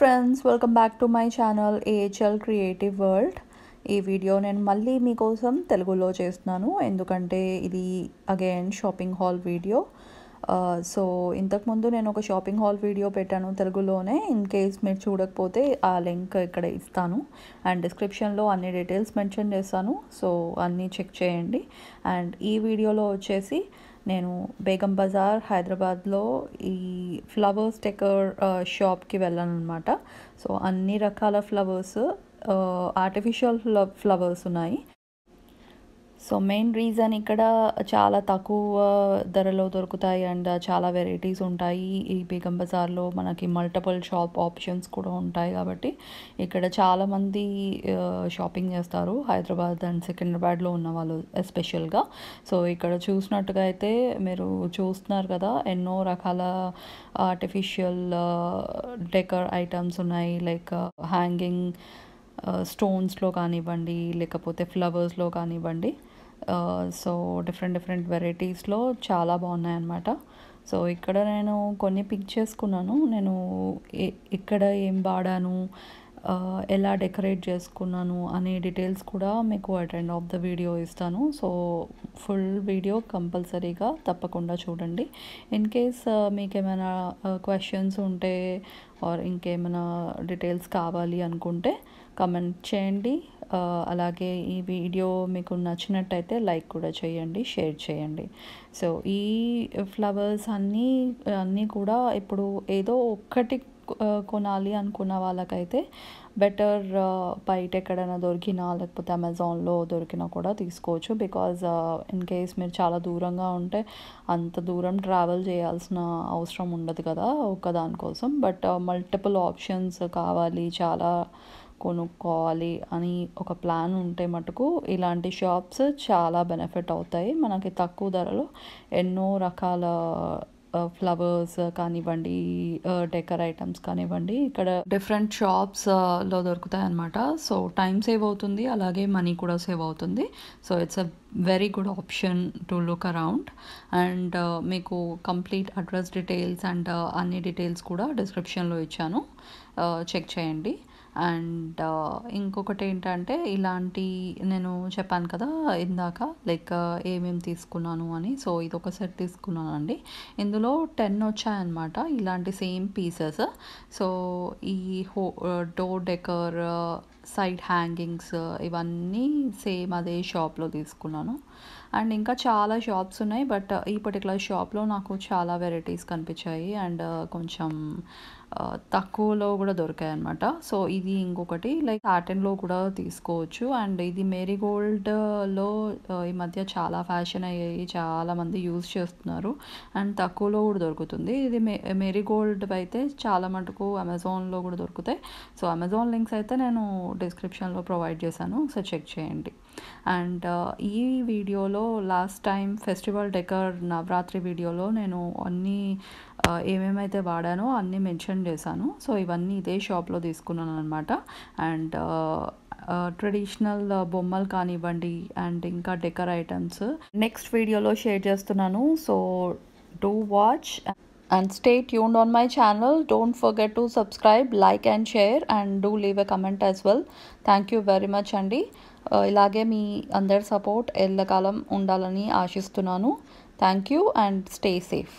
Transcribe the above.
friends welcome back to my channel AHL creative world ఈ video నేను మళ్ళీ మీకోసం తెలుగులో చేస్తున్నాను ఎందుకంటే ఇది again shopping haul video so ఇంతకుముందు నేను ఒక షాపింగ్ హాల్ వీడియో పెట్టాను తెలుగులోనే ఇన్ కేస్ మీరు చూడకపోతే ఆ లింక్ ఇక్కడ ఇస్తాను అండ్ డిస్క్రిప్షన్లో అన్ని డీటెయిల్స్ మెన్షన్ చేస్తాను సో అన్నీ చెక్ చేయండి అండ్ ఈ వీడియోలో వచ్చేసి నేను బేగం బజార్ హైదరాబాద్లో ఈ ఫ్లవర్స్ టెకర్ షాప్కి వెళ్ళాను అనమాట సో అన్ని రకాల ఫ్లవర్స్ ఆర్టిఫిషియల్ ఫ్లవర్స్ ఉన్నాయి సో మెయిన్ రీజన్ ఇక్కడ చాలా తక్కువ ధరలో దొరుకుతాయి అండ్ చాలా వెరైటీస్ ఉంటాయి ఈ బేగం బజార్లో మనకి మల్టిపుల్ షాప్ ఆప్షన్స్ కూడా ఉంటాయి కాబట్టి ఇక్కడ చాలామంది షాపింగ్ చేస్తారు హైదరాబాద్ అండ్ సికింద్రాబాద్లో ఉన్న వాళ్ళు ఎస్పెషల్గా సో ఇక్కడ చూసినట్టుగా అయితే మీరు చూస్తున్నారు కదా ఎన్నో రకాల ఆర్టిఫిషియల్ డెకర్ ఐటమ్స్ ఉన్నాయి లైక్ హ్యాంగింగ్ స్టోన్స్లో కానివ్వండి లేకపోతే ఫ్లవర్స్లో కానివ్వండి సో డిఫరెంట్ డిఫరెంట్ వెరైటీస్లో చాలా బాగున్నాయి అన్నమాట సో ఇక్కడ నేను కొన్ని పిక్ చేసుకున్నాను నేను ఇక్కడ ఏం వాడాను ఎలా డెకరేట్ చేసుకున్నాను అనే డీటెయిల్స్ కూడా మీకు అట్ ఆఫ్ ద వీడియో ఇస్తాను సో ఫుల్ వీడియో కంపల్సరీగా తప్పకుండా చూడండి ఇన్ కేస్ మీకు ఏమైనా క్వశ్చన్స్ ఉంటే ఆర్ ఇంకేమైనా డీటెయిల్స్ కావాలి అనుకుంటే కమెంట్ చేయండి అలాగే ఈ వీడియో మీకు నచ్చినట్టయితే లైక్ కూడా చేయండి షేర్ చేయండి సో ఈ ఫ్లవర్స్ అన్నీ అన్నీ కూడా ఇప్పుడు ఏదో ఒక్కటి కొనాలి అనుకున్న వాళ్ళకైతే బెటర్ బయట ఎక్కడైనా దొరికినా లేకపోతే అమెజాన్లో దొరికినా కూడా తీసుకోవచ్చు బికాజ్ ఇన్ కేస్ మీరు చాలా దూరంగా ఉంటే అంత దూరం ట్రావెల్ చేయాల్సిన అవసరం ఉండదు కదా ఒక దానికోసం బట్ మల్టిపుల్ ఆప్షన్స్ కావాలి చాలా కొనుక్కోవాలి అని ఒక ప్లాన్ ఉంటే మటుకు ఇలాంటి షాప్స్ చాలా బెనిఫిట్ అవుతాయి మనకి తక్కువ ధరలో ఎన్నో రకాల ఫ్లవర్స్ కానివ్వండి డెకర్ ఐటమ్స్ కానివ్వండి ఇక్కడ డిఫరెంట్ షాప్స్ లో దొరుకుతాయి అనమాట సో టైం సేవ్ అవుతుంది అలాగే మనీ కూడా సేవ్ అవుతుంది so it's a very good option to look around and మీకు కంప్లీట్ అడ్రస్ డీటెయిల్స్ అండ్ అన్ని డీటెయిల్స్ కూడా డిస్క్రిప్షన్లో ఇచ్చాను చెక్ చేయండి అండ్ ఇంకొకటి ఏంటంటే ఇలాంటి నేను చెప్పాను కదా ఇందాక లైక్ ఏమేమి తీసుకున్నాను అని సో ఇది ఒక సెట్ తీసుకున్నానండి ఇందులో టెన్ వచ్చాయన్నమాట ఇలాంటి సేమ్ పీసెస్ సో ఈ హో డోర్ డెకర్ సైడ్ హ్యాంగింగ్స్ ఇవన్నీ సేమ్ అదే షాప్లో తీసుకున్నాను అండ్ ఇంకా చాలా షాప్స్ ఉన్నాయి బట్ ఈ పర్టికులర్ షాప్లో నాకు చాలా వెరైటీస్ కనిపించాయి అండ్ కొంచెం తక్కువలో కూడా దొరికాయి అనమాట సో ఇది ఇంకొకటి లైక్ కాటన్లో కూడా తీసుకోవచ్చు అండ్ ఇది మేరీగోల్డ్లో ఈ మధ్య చాలా ఫ్యాషన్ అయ్యాయి చాలామంది యూజ్ చేస్తున్నారు అండ్ తక్కువలో కూడా దొరుకుతుంది ఇది మే మేరీగోల్డ్ అయితే చాలా మటుకు అమెజాన్లో కూడా దొరుకుతాయి సో అమెజాన్ లింక్స్ అయితే నేను డిస్క్రిప్షన్లో ప్రొవైడ్ చేశాను సో చెక్ చేయండి అండ్ uh, ఈ వీడియోలో last time festival decor Navratri వీడియోలో నేను అన్నీ uh, ఏమేమైతే వాడానో అన్నీ మెన్షన్ చేశాను సో ఇవన్నీ ఇదే షాప్లో తీసుకున్నాను అనమాట అండ్ ట్రెడిషనల్ బొమ్మలు కానివ్వండి అండ్ ఇంకా డెకర్ ఐటమ్స్ నెక్స్ట్ వీడియోలో షేర్ చేస్తున్నాను so do watch and stay tuned on my channel don't forget to subscribe like and share and do leave a comment as well thank you very much అండి ఇలాగే మీ అందరి support ఎల్లకాలం ఉండాలని ఆశిస్తున్నాను thank you and stay safe